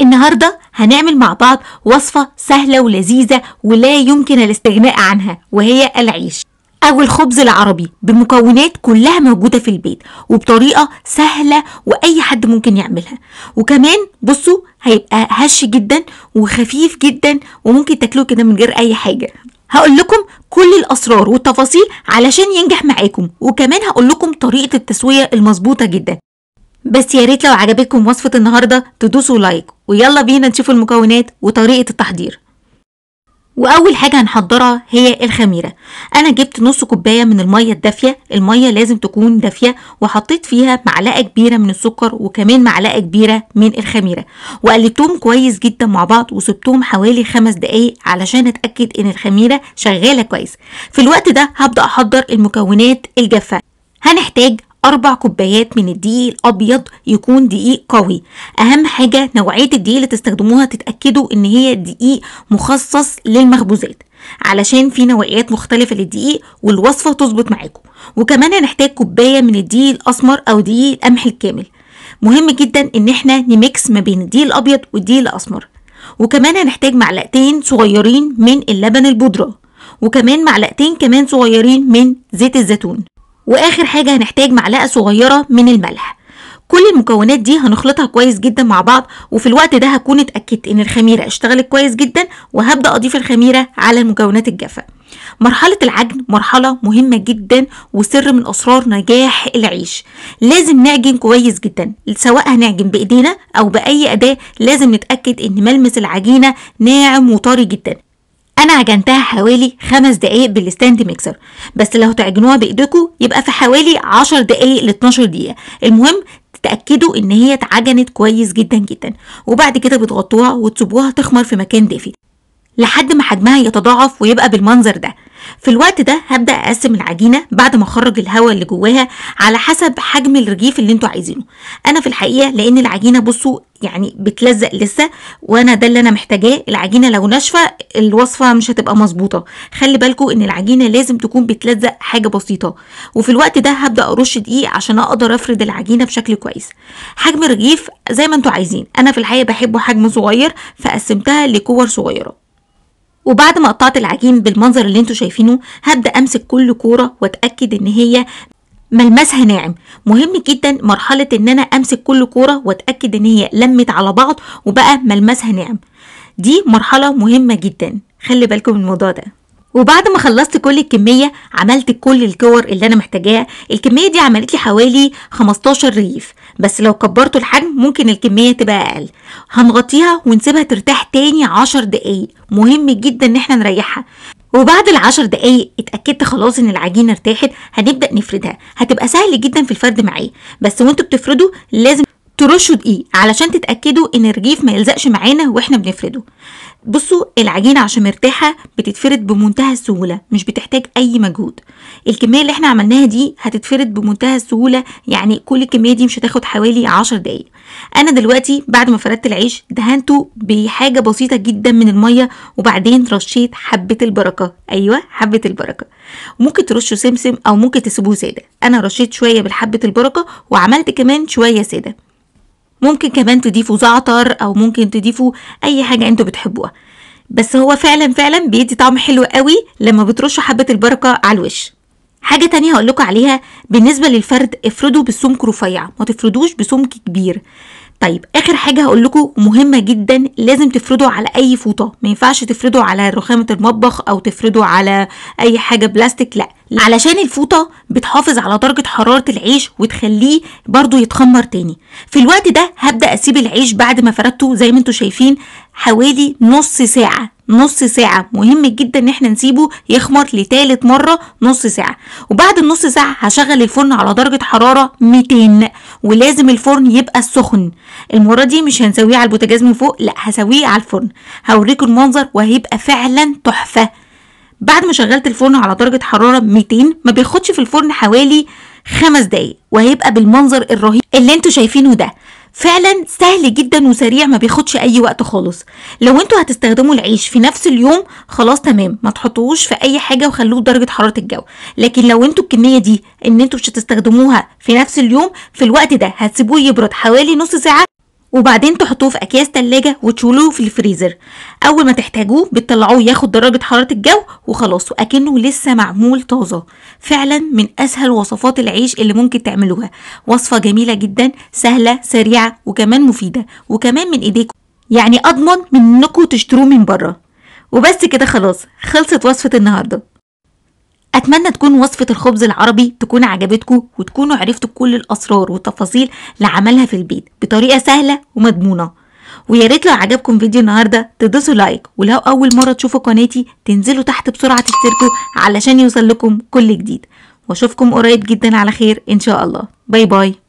النهاردة هنعمل مع بعض وصفة سهلة ولذيذة ولا يمكن الاستغناء عنها وهي العيش أو الخبز العربي بمكونات كلها موجودة في البيت وبطريقة سهلة وأي حد ممكن يعملها وكمان بصوا هيبقى هش جدا وخفيف جدا وممكن تاكلوه كده من غير أي حاجة هقول لكم كل الأسرار والتفاصيل علشان ينجح معاكم وكمان هقول لكم طريقة التسوية المظبوطة جدا بس يا ريت لو عجبتكم وصفة النهاردة تدوسوا لايك ويلا بينا نشوف المكونات وطريقة التحضير واول حاجه هنحضرها هي الخميره انا جبت نص كوبايه من الميه الدافيه الميه لازم تكون دافيه وحطيت فيها معلقه كبيره من السكر وكمان معلقه كبيره من الخميره وقلبتهم كويس جدا مع بعض وسبتهم حوالي خمس دقايق علشان اتاكد ان الخميره شغاله كويس في الوقت ده هبدا احضر المكونات الجافه هنحتاج أربع كوبايات من الدقيق الأبيض يكون دقيق قوي أهم حاجة نوعية الدقيق اللي تستخدموها تتأكدوا إن هي دقيق مخصص للمخبوزات علشان في نوعيات مختلفة للدقيق والوصفة تظبط معاكم وكمان هنحتاج كوباية من الدقيق الأسمر أو دقيق القمح الكامل مهم جدا إن احنا نميكس ما بين الدقيق الأبيض والدقيق الأسمر وكمان هنحتاج معلقتين صغيرين من اللبن البودرة وكمان معلقتين كمان صغيرين من زيت الزيتون واخر حاجه هنحتاج معلقه صغيره من الملح كل المكونات دي هنخلطها كويس جدا مع بعض وفي الوقت ده هكون اتاكدت ان الخميره اشتغلت كويس جدا وهبدا اضيف الخميره على المكونات الجافه مرحله العجن مرحله مهمه جدا وسر من اسرار نجاح العيش لازم نعجن كويس جدا سواء هنعجن بايدينا او باي اداه لازم نتاكد ان ملمس العجينه ناعم وطري جدا انا عجنتها حوالي خمس دقايق بالستاند ميكسر بس لو تعجنوها بايديكم يبقى في حوالي عشر دقايق ل 12 دقيقه المهم تتاكدوا ان هي اتعجنت كويس جدا جدا وبعد كده بتغطوها وتسيبوها تخمر في مكان دافي لحد ما حجمها يتضاعف ويبقى بالمنظر ده في الوقت ده هبدا اقسم العجينه بعد ما اخرج الهواء اللي جواها على حسب حجم الرغيف اللي انتوا عايزينه انا في الحقيقه لان العجينه بصوا يعني بتلزق لسه وانا ده اللي انا محتاجاه العجينه لو ناشفه الوصفه مش هتبقى مظبوطه خلي بالكم ان العجينه لازم تكون بتلزق حاجه بسيطه وفي الوقت ده هبدا ارش دقيق عشان اقدر افرد العجينه بشكل كويس حجم الرغيف زي ما انتوا عايزين انا في الحقيقه بحبه حجم صغير فقسمتها لكور صغيره وبعد ما قطعت العجين بالمنظر اللي انتوا شايفينه هبدا امسك كل كوره واتاكد ان هي ملمسها ناعم مهم جدا مرحله ان انا امسك كل كوره واتاكد ان هي لمت على بعض وبقى ملمسها ناعم دي مرحله مهمه جدا خلي بالكم من الموضوع ده وبعد ما خلصت كل الكمية عملت كل الكور اللي أنا محتاجاها الكمية دي عملت لي حوالي 15 ريف بس لو كبرتوا الحجم ممكن الكمية تبقى أقل هنغطيها ونسيبها ترتاح تاني 10 دقايق مهم جدا إن احنا نريحها وبعد العشر دقايق اتأكدت خلاص ان العجينة ارتاحت هنبدأ نفردها هتبقى سهل جدا في الفرد معايا بس وانتوا بتفردوا لازم ترشوا دقيق علشان تتاكدوا ان الرغيف ما يلزقش معانا واحنا بنفرده بصوا العجينه عشان مرتاحه بتتفرد بمنتهى السهوله مش بتحتاج اي مجهود الكميه اللي احنا عملناها دي هتتفرد بمنتهى السهوله يعني كل الكميه دي مش هتاخد حوالي 10 دقايق انا دلوقتي بعد ما فردت العيش دهنته بحاجه بسيطه جدا من الميه وبعدين رشيت حبه البركه ايوه حبه البركه ممكن ترشوا سمسم او ممكن تسيبوه ساده انا رشيت شويه بالحبه البركه وعملت كمان شويه ساده ممكن كمان تضيفوا زعتر او ممكن تضيفوا اي حاجه انتوا بتحبوها بس هو فعلا فعلا بيدي طعم حلو قوي لما بترشوا حبه البركه على الوش حاجة تانية هقولكوا عليها بالنسبة للفرد افردوا بالسمك رفيع ما تفردوش بسمك كبير طيب اخر حاجه هقول لكم مهمه جدا لازم تفردوا على اي فوطه ما ينفعش تفردوا على رخامه المطبخ او تفردوا على اي حاجه بلاستيك لا علشان الفوطه بتحافظ على درجه حراره العيش وتخليه برضو يتخمر تاني في الوقت ده هبدا اسيب العيش بعد ما فردته زي ما انتم شايفين حوالي نص ساعه نص ساعة مهم جدا ان احنا نسيبه يخمر لتالت مرة نص ساعة وبعد النص ساعة هشغل الفرن على درجة حرارة 200 ولازم الفرن يبقى سخن المره دي مش هنسويه على البوتاجاز من فوق لا هسويه على الفرن هوريكم المنظر وهيبقى فعلا تحفه بعد ما شغلت الفرن على درجه حراره 200 ما بياخدش في الفرن حوالي خمس دقايق وهيبقى بالمنظر الرهيب اللي انتوا شايفينه ده فعلا سهل جدا وسريع ما بياخدش اي وقت خالص لو انتوا هتستخدموا العيش في نفس اليوم خلاص تمام ما تحطوهوش في اي حاجه وخلوه درجه حراره الجو لكن لو انتوا الكميه دي ان انتوا مش هتستخدموها في نفس اليوم في الوقت ده هتسيبوه يبرد حوالي نص ساعه وبعدين تحطوه في اكياس تلاجة وتشولوه في الفريزر اول ما تحتاجوه بتطلعوه ياخد درجة حرارة الجو وخلاص واكنه لسه معمول طازة فعلا من اسهل وصفات العيش اللي ممكن تعملوها وصفة جميلة جدا سهلة سريعة وكمان مفيدة وكمان من ايديكم يعني اضمن من انكم تشتروه من بره وبس كده خلاص خلصت وصفة النهارده اتمنى تكون وصفه الخبز العربي تكون عجبتكم وتكونوا عرفتوا كل الاسرار والتفاصيل لعملها في البيت بطريقه سهله ومضمونه ويا ريت لو عجبكم فيديو النهارده تدوسوا لايك ولو اول مره تشوفوا قناتي تنزلوا تحت بسرعه تشتركوا علشان يوصل لكم كل جديد واشوفكم قريب جدا على خير ان شاء الله باي باي